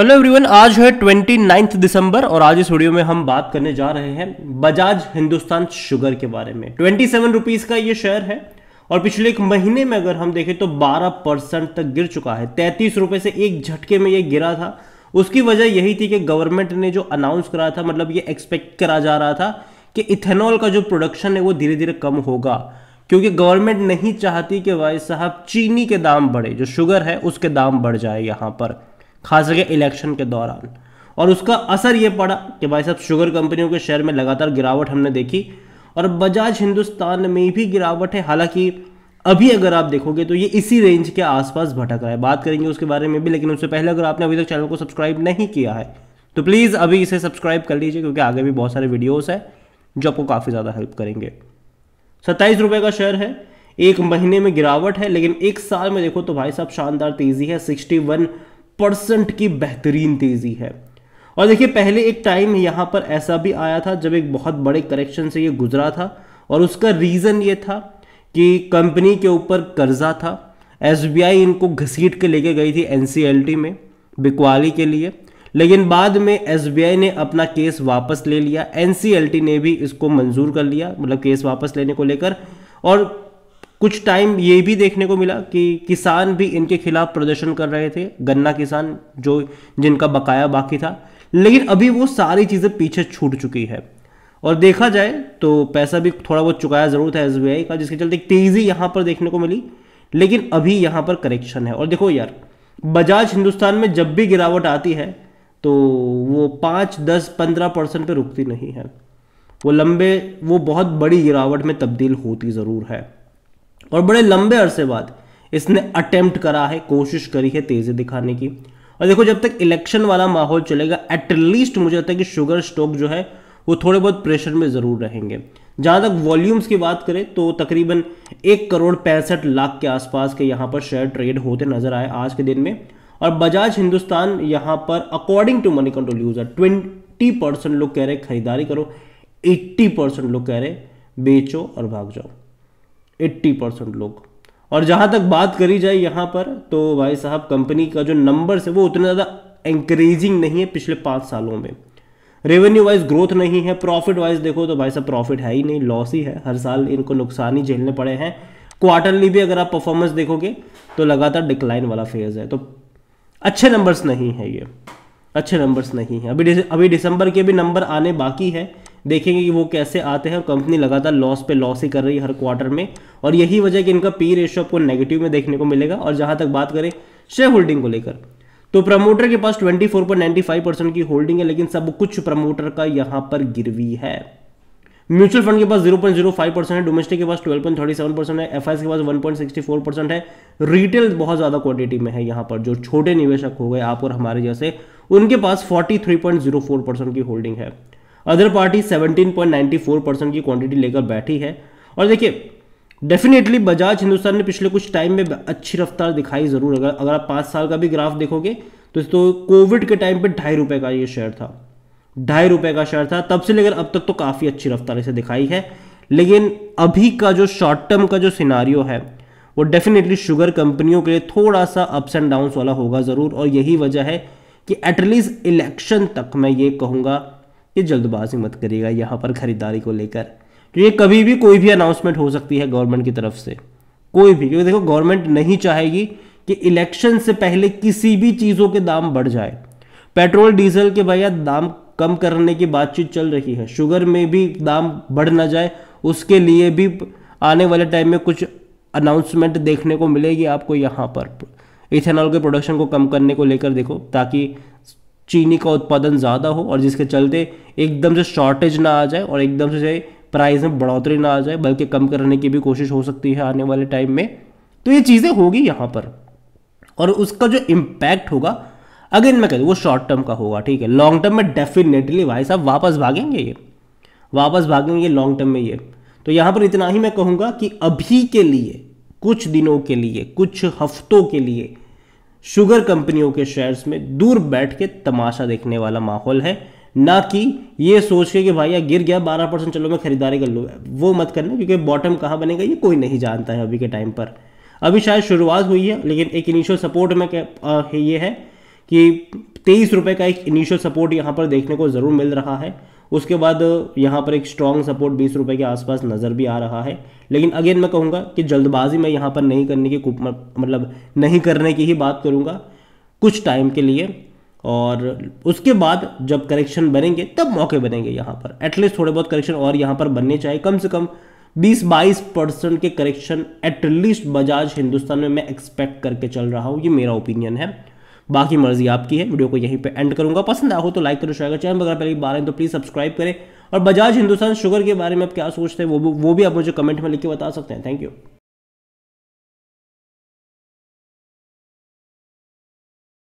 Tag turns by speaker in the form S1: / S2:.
S1: hello everyone आज है twenty ninth दिसंबर और आज इस वीडियो में हम बात करने जा रहे हैं बजाज हिंदुस्तान शुगर के बारे में ट्वेंटी सेवन रुपीज़ का ये शेयर है और पिछले एक महीने में अगर हम देखें तो बारह परसेंट तक गिर चुका है तैतीस रुपए से एक झटके में ये गिरा था उसकी वजह यही थी कि गवर्नमेंट ने जो अनाउंस करा था मतलब ये एक्सपेक्ट करा जा रहा था कि इथेनॉल का जो प्रोडक्शन है वो धीरे धीरे कम होगा क्योंकि गवर्नमेंट नहीं चाहती कि भाई साहब चीनी के दाम बढ़े जो शुगर है उसके दाम बढ़ जाए यहाँ पर खास करके इलेक्शन के दौरान और उसका असर ये पड़ा कि भाई साहब शुगर कंपनियों के शेयर में लगातार गिरावट हमने देखी और बजाज हिंदुस्तान में भी गिरावट है हालांकि अभी अगर आप देखोगे तो ये इसी रेंज के आसपास भटक रहा है बात करेंगे उसके बारे में भी लेकिन उससे पहले अगर आपने अभी तक चैनल को सब्सक्राइब नहीं किया है तो प्लीज़ अभी इसे सब्सक्राइब कर लीजिए क्योंकि आगे भी बहुत सारे वीडियोस हैं जो आपको काफ़ी ज़्यादा हेल्प करेंगे सत्ताईस रुपये का शेयर है एक महीने में गिरावट है लेकिन एक साल में देखो तो भाई साहब शानदार तेज़ी है सिक्सटी वन परसेंट की बेहतरीन तेजी है और देखिए पहले एक टाइम यहाँ पर ऐसा भी आया था जब एक बहुत बड़े करेक्शन से ये गुजरा था और उसका रीज़न ये था कि कंपनी के ऊपर कर्जा था एस इनको घसीट के लेके गई थी एन में बिकवाली के लिए लेकिन बाद में एस ने अपना केस वापस ले लिया एन ने भी इसको मंजूर कर लिया मतलब केस वापस लेने को लेकर और कुछ टाइम ये भी देखने को मिला कि किसान भी इनके खिलाफ प्रदर्शन कर रहे थे गन्ना किसान जो जिनका बकाया बाकी था लेकिन अभी वो सारी चीज़ें पीछे छूट चुकी है और देखा जाए तो पैसा भी थोड़ा बहुत चुकाया ज़रूर था एस का जिसके चलते तेज़ी यहाँ पर देखने को मिली लेकिन अभी यहाँ पर करेक्शन है और देखो यार बजाज हिंदुस्तान में जब भी गिरावट आती है तो वो पाँच दस पंद्रह परसेंट पर रुकती नहीं है वो लंबे वो बहुत बड़ी गिरावट में तब्दील होती ज़रूर है और बड़े लंबे अरसे बाद इसने अटेम्प्ट करा है कोशिश करी है तेजी दिखाने की और देखो जब तक इलेक्शन वाला माहौल चलेगा एटलीस्ट मुझे लगता है कि शुगर स्टॉक जो है वो थोड़े बहुत प्रेशर में ज़रूर रहेंगे जहाँ तक वॉल्यूम्स की बात करें तो तकरीबन एक करोड़ पैंसठ लाख के आसपास के यहाँ पर शेयर ट्रेड होते नजर आए आज के दिन में और बजाज हिंदुस्तान यहाँ पर according to Moneycontrol user twenty percent लोग कह रहे खरीदारी करो एट्टी परसेंट लोग कह रहे बेचो और भाग जाओ एट्टी परसेंट लोग और जहाँ तक बात करी जाए यहाँ पर तो भाई साहब कंपनी का जो नंबर है वो उतना ज़्यादा इंक्रीजिंग नहीं है पिछले पाँच सालों में रेवेन्यू वाइज ग्रोथ नहीं है प्रॉफिट वाइज देखो तो भाई साहब प्रॉफिट है ही नहीं लॉस ही है हर साल इनको नुकसान ही झेलने पड़े हैं क्वार्टरली भी अगर आप परफॉर्मेंस देखोगे तो लगातार डिक्लाइन वाला फेज है तो अच्छे नंबर्स नहीं है ये अच्छे नंबर्स नहीं है अभी अभी दिसंबर के भी नंबर आने बाकी है देखेंगे कि वो कैसे आते हैं और कंपनी लगातार लॉस पे लॉस ही कर रही है हर क्वार्टर में और यही वजह कि इनका पी रेशो आपको नेगेटिव में देखने को मिलेगा और जहां तक बात करें शेयर होल्डिंग को लेकर तो प्रमोटर के पास 24.95 परसेंट की होल्डिंग है लेकिन सब कुछ प्रमोटर का यहां पर गिरवी है म्यूचुअल फंड के पास 0.05 परसेंट है डोमेस्टिक के पास 12.37 परसेंट है एफ के पास 1.64 परसेंट है रिटेल बहुत ज़्यादा क्वांटिटी में है यहाँ पर जो छोटे निवेशक हो गए आप और हमारे जैसे उनके पास 43.04 परसेंट की होल्डिंग है अदर पार्टी 17.94 परसेंट की क्वांटिटी लेकर बैठी है और देखिए डेफिनेटली बजाज हिंदुस्तान ने पिछले कुछ टाइम में अच्छी रफ्तार दिखाई ज़रूर अगर अगर आप पाँच साल का भी ग्राफ देखोगे तो, तो कोविड के टाइम पे ढाई रुपये का ये शेयर था ढाई रुपये का शेयर था तब से लेकर अब तक तो काफ़ी अच्छी रफ्तार इसे दिखाई है लेकिन अभी का जो शॉर्ट टर्म का जो सिनारियो है वो डेफिनेटली शुगर कंपनियों के लिए थोड़ा सा अप्स एंड डाउन्स वाला होगा ज़रूर और यही वजह है कि एटलीस्ट इलेक्शन तक मैं ये कहूँगा ये जल्दबाजी मत करिएगा यहाँ पर खरीदारी को लेकर तो ये कभी भी कोई भी अनाउंसमेंट हो सकती है गवर्नमेंट की तरफ से कोई भी क्योंकि देखो गवर्नमेंट नहीं चाहेगी कि इलेक्शन से पहले किसी भी चीज़ों के दाम बढ़ जाए पेट्रोल डीजल के भैया दाम कम करने की बातचीत चल रही है शुगर में भी दाम बढ़ ना जाए उसके लिए भी आने वाले टाइम में कुछ अनाउंसमेंट देखने को मिलेगी आपको यहाँ पर इथेनॉल के प्रोडक्शन को कम करने को लेकर देखो ताकि चीनी का उत्पादन ज़्यादा हो और जिसके चलते एकदम से शॉर्टेज ना आ जाए और एकदम से प्राइस में बढ़ोतरी ना आ जाए बल्कि कम करने की भी कोशिश हो सकती है आने वाले टाइम में तो ये चीज़ें होगी यहाँ पर और उसका जो इम्पैक्ट होगा अगेन मैं कहूँ वो शॉर्ट टर्म का होगा ठीक है लॉन्ग टर्म में डेफिनेटली भाई साहब वापस भागेंगे ये वापस भागेंगे लॉन्ग टर्म में ये तो यहाँ पर इतना ही मैं कहूँगा कि अभी के लिए कुछ दिनों के लिए कुछ हफ्तों के लिए शुगर कंपनियों के शेयर्स में दूर बैठ के तमाशा देखने वाला माहौल है ना कि ये सोच के कि भाई यार गिर गया बारह परसेंट चलो मैं खरीदारी कर लूँ वो मत करना क्योंकि बॉटम कहाँ बनेगा ये कोई नहीं जानता है अभी के टाइम पर अभी शायद शुरुआत हुई है लेकिन एक इनिशियल सपोर्ट में ये है कि तेईस रुपये का एक इनिशियल सपोर्ट यहाँ पर देखने को ज़रूर मिल रहा है उसके बाद यहाँ पर एक स्ट्रॉन्ग सपोर्ट बीस रुपये के आसपास नज़र भी आ रहा है लेकिन अगेन मैं कहूँगा कि जल्दबाजी मैं यहाँ पर नहीं करने की मतलब नहीं करने की ही बात करूँगा कुछ टाइम के लिए और उसके बाद जब करेक्शन बनेंगे तब मौके बनेंगे यहाँ पर एटलीस्ट थोड़े बहुत करेक्शन और यहाँ पर बनने चाहिए कम से कम 20-22 परसेंट के करेक्शन एटलीस्ट बजाज हिंदुस्तान में मैं एक्सपेक्ट करके चल रहा हूँ ये मेरा ओपिनियन है बाकी मर्जी आपकी है वीडियो को यहीं पर एंड करूँगा पसंद आया हो तो लाइक करो शेयर करो चैनल अगर पहले बारह तो प्लीज़ सब्सक्राइब करें और बजाज हिंदुस्तान शुगर के बारे में आप क्या सोचते हैं वो वो भी आप मुझे कमेंट में लिख के बता सकते हैं थैंक यू